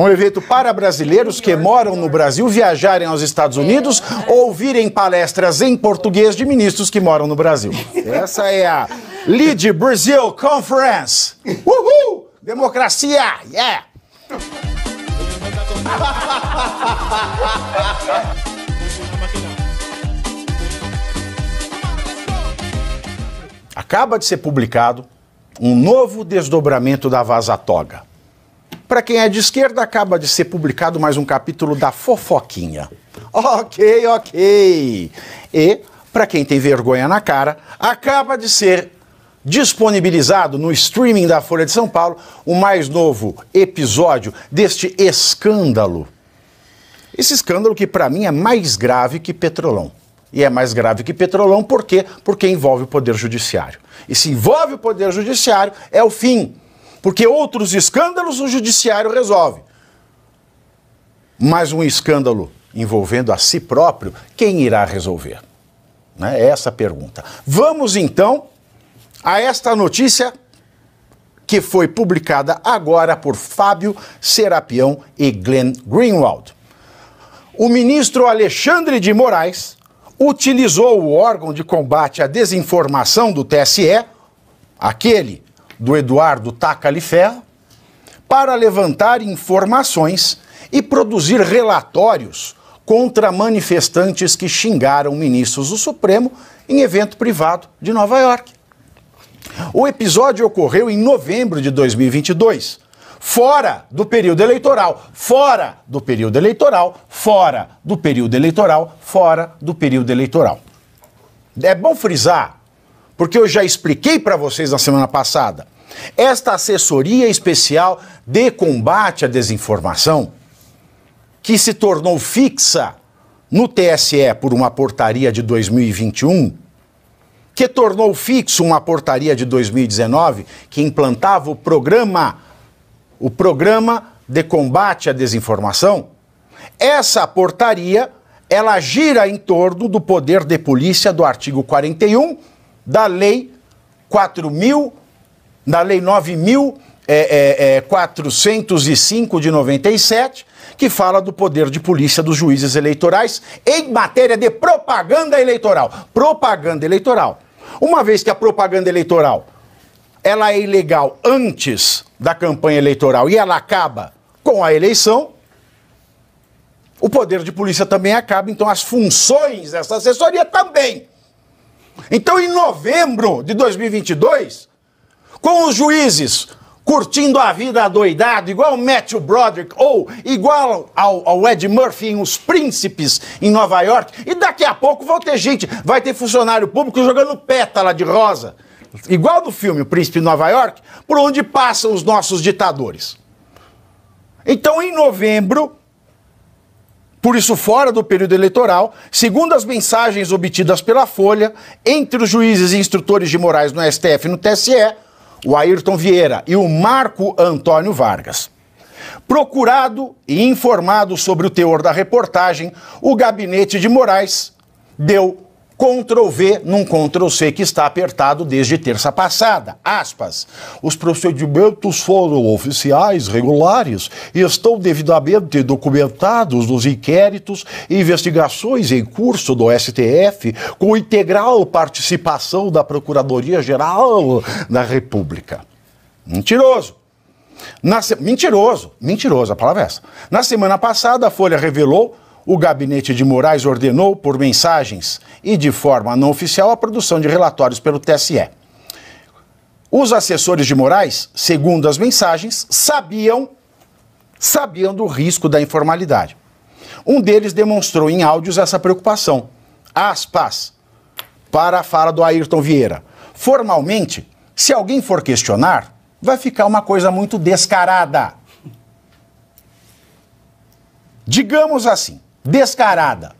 Um evento para brasileiros que moram no Brasil viajarem aos Estados Unidos ou ouvirem palestras em português de ministros que moram no Brasil. Essa é a Lead Brazil Conference. Uhul! Democracia! Yeah! Acaba de ser publicado um novo desdobramento da Vaza Toga. Para quem é de esquerda, acaba de ser publicado mais um capítulo da fofoquinha. Ok, ok. E, para quem tem vergonha na cara, acaba de ser disponibilizado no streaming da Folha de São Paulo o mais novo episódio deste escândalo. Esse escândalo que para mim é mais grave que Petrolão. E é mais grave que Petrolão por quê? Porque envolve o poder judiciário. E se envolve o poder judiciário, é o fim porque outros escândalos o judiciário resolve. Mas um escândalo envolvendo a si próprio, quem irá resolver? Né? É essa a pergunta. Vamos então a esta notícia que foi publicada agora por Fábio Serapião e Glenn Greenwald. O ministro Alexandre de Moraes utilizou o órgão de combate à desinformação do TSE, aquele do Eduardo Tacaliferro para levantar informações e produzir relatórios contra manifestantes que xingaram ministros do Supremo em evento privado de Nova York. O episódio ocorreu em novembro de 2022, fora do período eleitoral, fora do período eleitoral, fora do período eleitoral, fora do período eleitoral. É bom frisar porque eu já expliquei para vocês na semana passada. Esta assessoria especial de combate à desinformação, que se tornou fixa no TSE por uma portaria de 2021, que tornou fixo uma portaria de 2019 que implantava o programa o programa de combate à desinformação. Essa portaria, ela gira em torno do poder de polícia do artigo 41 da lei 4000 da lei 9405 é, é, é, de 97, que fala do poder de polícia dos juízes eleitorais em matéria de propaganda eleitoral. Propaganda eleitoral. Uma vez que a propaganda eleitoral ela é ilegal antes da campanha eleitoral e ela acaba com a eleição, o poder de polícia também acaba, então as funções dessa assessoria também. Então, em novembro de 2022, com os juízes curtindo a vida adoidado, igual Matthew Broderick ou igual ao, ao, Ed Murphy em Os Príncipes, em Nova York. E daqui a pouco vai ter gente, vai ter funcionário público jogando pétala de rosa, igual do filme O Príncipe em Nova York, por onde passam os nossos ditadores. Então, em novembro, por isso, fora do período eleitoral, segundo as mensagens obtidas pela Folha, entre os juízes e instrutores de Moraes no STF e no TSE, o Ayrton Vieira e o Marco Antônio Vargas. Procurado e informado sobre o teor da reportagem, o gabinete de Moraes deu Ctrl-V num Ctrl-C que está apertado desde terça passada. Aspas. Os procedimentos foram oficiais, regulares, e estão devidamente documentados nos inquéritos e investigações em curso do STF, com integral participação da Procuradoria-Geral da República. Mentiroso. Se... Mentiroso, mentiroso, a palavra é essa. Na semana passada, a Folha revelou o gabinete de Moraes ordenou, por mensagens e de forma não oficial, a produção de relatórios pelo TSE. Os assessores de Moraes, segundo as mensagens, sabiam, sabiam do risco da informalidade. Um deles demonstrou em áudios essa preocupação. Aspas, para a fala do Ayrton Vieira. Formalmente, se alguém for questionar, vai ficar uma coisa muito descarada. Digamos assim, descarada.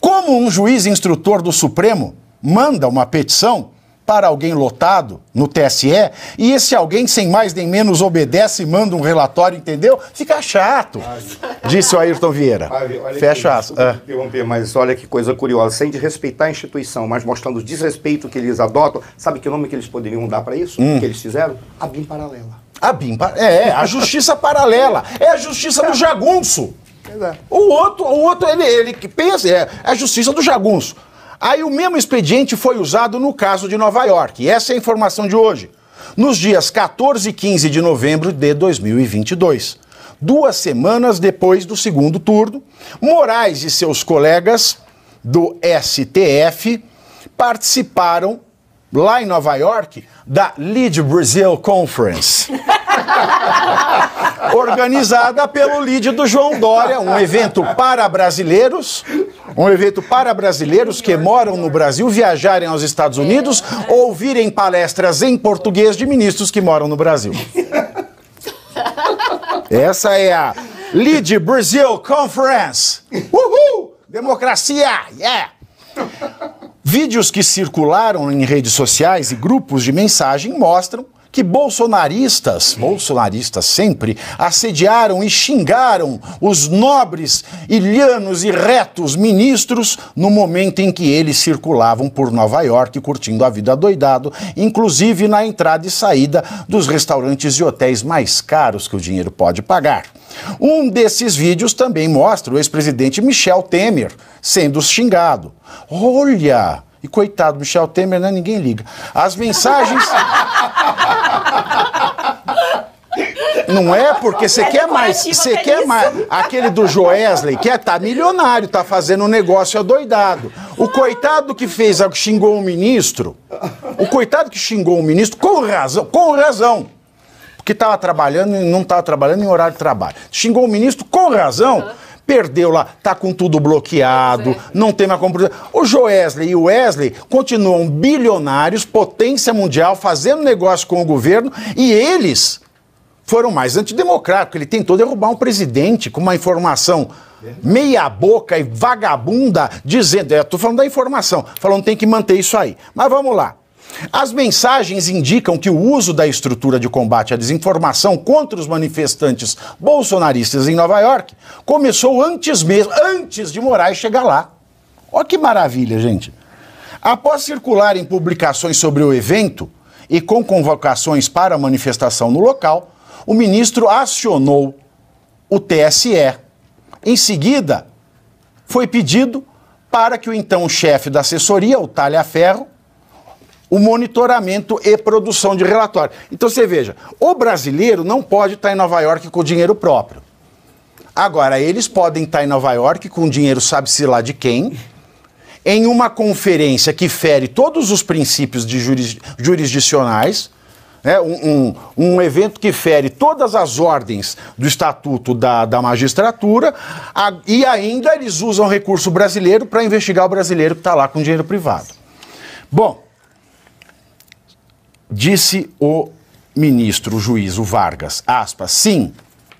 Como um juiz instrutor do Supremo manda uma petição para alguém lotado no TSE e esse alguém, sem mais nem menos, obedece e manda um relatório, entendeu? Fica chato, disse o Ayrton Vieira. Fecha aspas. Interromper, mas olha que coisa curiosa. Sem desrespeitar a instituição, mas mostrando o desrespeito que eles adotam, sabe que nome que eles poderiam dar para isso? Hum. Que eles fizeram? A BIM paralela. A BIM, é, a justiça paralela. É a justiça do é. jagunço. É. O outro, o outro ele, ele que pensa, é a é justiça do jagunço. Aí o mesmo expediente foi usado no caso de Nova York. E essa é a informação de hoje. Nos dias 14 e 15 de novembro de 2022. Duas semanas depois do segundo turno, Moraes e seus colegas do STF participaram lá em Nova York da Lead Brazil Conference. Organizada pelo lead do João Dória, um evento para brasileiros, um evento para brasileiros que moram no Brasil viajarem aos Estados Unidos, ouvirem palestras em português de ministros que moram no Brasil. Essa é a Lead Brazil Conference. Uhul! Democracia! Yeah! Vídeos que circularam em redes sociais e grupos de mensagem mostram que bolsonaristas, bolsonaristas sempre, assediaram e xingaram os nobres, ilhanos e retos ministros no momento em que eles circulavam por Nova York curtindo a vida doidado, inclusive na entrada e saída dos restaurantes e hotéis mais caros que o dinheiro pode pagar. Um desses vídeos também mostra o ex-presidente Michel Temer sendo xingado. Olha! E coitado, Michel Temer, né? ninguém liga. As mensagens Não é? Porque você quer mais. Você é quer isso. mais. Aquele do Joesley, que é, tá milionário, tá fazendo um negócio adoidado. O coitado que fez, algo xingou o ministro, o coitado que xingou o ministro, com razão, com razão. Porque estava trabalhando e não estava trabalhando em horário de trabalho. Xingou o ministro com razão. Uhum perdeu lá, tá com tudo bloqueado, é. não tem mais compra. O Joesley e o Wesley continuam bilionários, potência mundial, fazendo negócio com o governo e eles foram mais antidemocráticos. Ele tentou derrubar um presidente com uma informação meia boca e vagabunda dizendo, é tô falando da informação, falando tem que manter isso aí. Mas vamos lá. As mensagens indicam que o uso da estrutura de combate à desinformação contra os manifestantes bolsonaristas em Nova York começou antes mesmo, antes de Moraes chegar lá. Olha que maravilha, gente. Após circularem publicações sobre o evento e com convocações para a manifestação no local, o ministro acionou o TSE. Em seguida, foi pedido para que o então chefe da assessoria, o Talhaferro, o monitoramento e produção de relatório. Então você veja, o brasileiro não pode estar em Nova York com dinheiro próprio. Agora, eles podem estar em Nova York com dinheiro, sabe-se lá de quem, em uma conferência que fere todos os princípios de juris, jurisdicionais. Né, um, um, um, evento que fere todas as ordens do Estatuto da, da Magistratura, a, e ainda eles usam recurso brasileiro para investigar o brasileiro que está lá com dinheiro privado. Bom, Disse o ministro, o juiz, o Vargas, aspas, sim,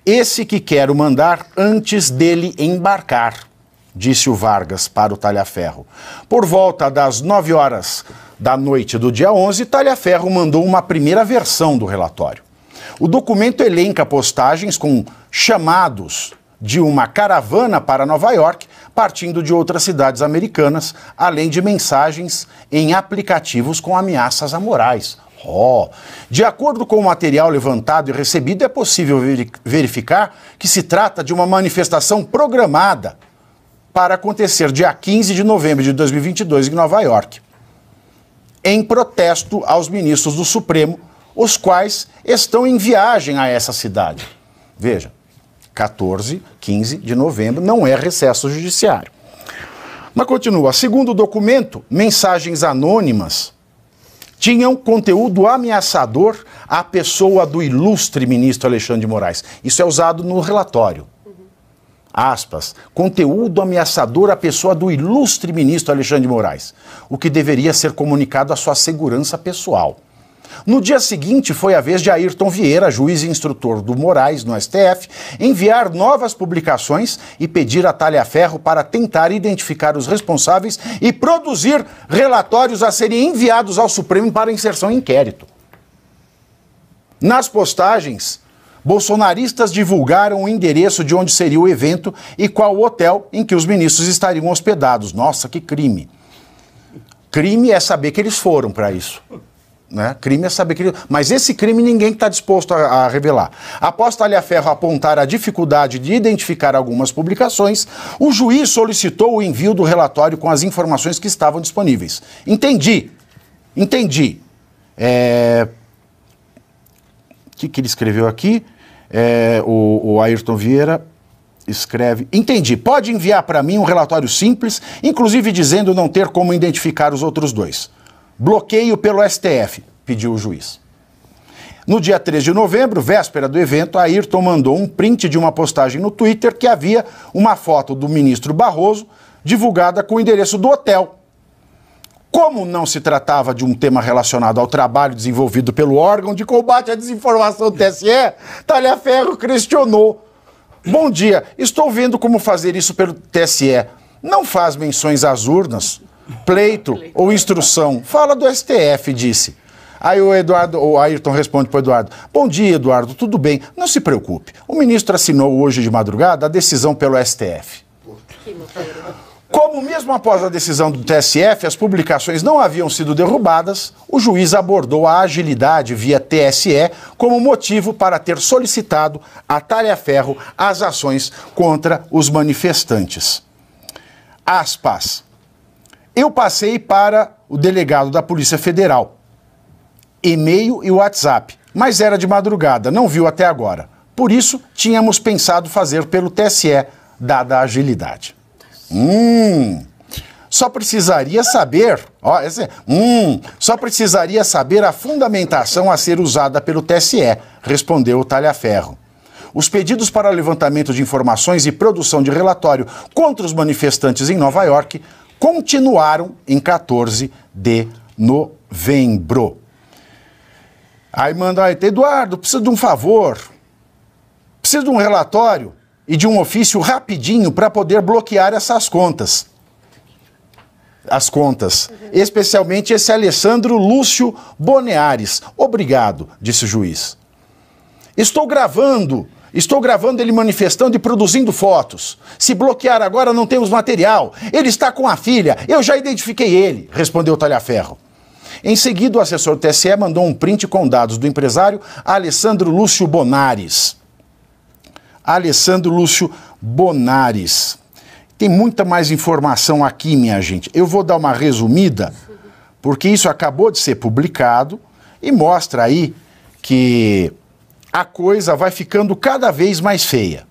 esse que quero mandar antes dele embarcar, disse o Vargas para o Talhaferro. Por volta das nove horas da noite do dia 11, Talhaferro mandou uma primeira versão do relatório. O documento elenca postagens com chamados de uma caravana para Nova York, partindo de outras cidades americanas, além de mensagens em aplicativos com ameaças a morais. Oh. De acordo com o material levantado e recebido, é possível verificar que se trata de uma manifestação programada para acontecer dia 15 de novembro de 2022 em Nova York, em protesto aos ministros do Supremo, os quais estão em viagem a essa cidade. Veja, 14, 15 de novembro não é recesso judiciário. Mas continua. Segundo o documento, mensagens anônimas tinham conteúdo ameaçador à pessoa do ilustre ministro Alexandre de Moraes. Isso é usado no relatório. Aspas, conteúdo ameaçador à pessoa do ilustre ministro Alexandre de Moraes, o que deveria ser comunicado à sua segurança pessoal. No dia seguinte, foi a vez de Ayrton Vieira, juiz e instrutor do Moraes no STF, enviar novas publicações e pedir a Ferro para tentar identificar os responsáveis e produzir relatórios a serem enviados ao Supremo para inserção em inquérito. Nas postagens, bolsonaristas divulgaram o endereço de onde seria o evento e qual o hotel em que os ministros estariam hospedados. Nossa, que crime! Crime é saber que eles foram para isso. Né? Crime é saber que. Mas esse crime ninguém está disposto a, a, revelar. Após Ferro apontar a dificuldade de identificar algumas publicações, o juiz solicitou o envio do relatório com as informações que estavam disponíveis. Entendi. Entendi. É... O que, que ele escreveu aqui? É, o, o Ayrton Vieira escreve: Entendi, pode enviar para mim um relatório simples, inclusive dizendo não ter como identificar os outros dois. Bloqueio pelo STF, pediu o juiz. No dia 3 de novembro, véspera do evento, Ayrton mandou um print de uma postagem no Twitter que havia uma foto do ministro Barroso divulgada com o endereço do hotel. Como não se tratava de um tema relacionado ao trabalho desenvolvido pelo órgão de combate à desinformação do TSE, Talhaferro questionou. Bom dia, estou vendo como fazer isso pelo TSE. Não faz menções às urnas, pleito, ou instrução. Fala do STF, disse. Aí o Eduardo, o Ayrton responde para o Eduardo: Bom dia, Eduardo, tudo bem? Não se preocupe. O ministro assinou hoje de madrugada a decisão pelo STF. Como mesmo após a decisão do TSF, as publicações não haviam sido derrubadas, o juiz abordou a agilidade via TSE como motivo para ter solicitado a Ferro as ações contra os manifestantes. Aspas. Eu passei para o delegado da Polícia Federal, e-mail e WhatsApp, mas era de madrugada, não viu até agora. Por isso, tínhamos pensado fazer pelo TSE, dada a agilidade. Hum. Só precisaria saber, ó, esse, é, hum, só precisaria saber a fundamentação a ser usada pelo TSE, respondeu o Talhaferro. Os pedidos para levantamento de informações e produção de relatório contra os manifestantes em Nova York continuaram em 14 de novembro. Aí manda, aí, Eduardo, preciso de um favor, preciso de um relatório e de um ofício rapidinho para poder bloquear essas contas. As contas, uhum. especialmente esse Alessandro Lúcio Boneares. Obrigado, disse o juiz. Estou gravando Estou gravando ele manifestando e produzindo fotos. Se bloquear agora, não temos material. Ele está com a filha. Eu já identifiquei ele, respondeu Talhaferro. Em seguida, o assessor do TSE mandou um print com dados do empresário Alessandro Lúcio Bonares. Alessandro Lúcio Bonares. Tem muita mais informação aqui, minha gente. Eu vou dar uma resumida, porque isso acabou de ser publicado e mostra aí que a coisa vai ficando cada vez mais feia.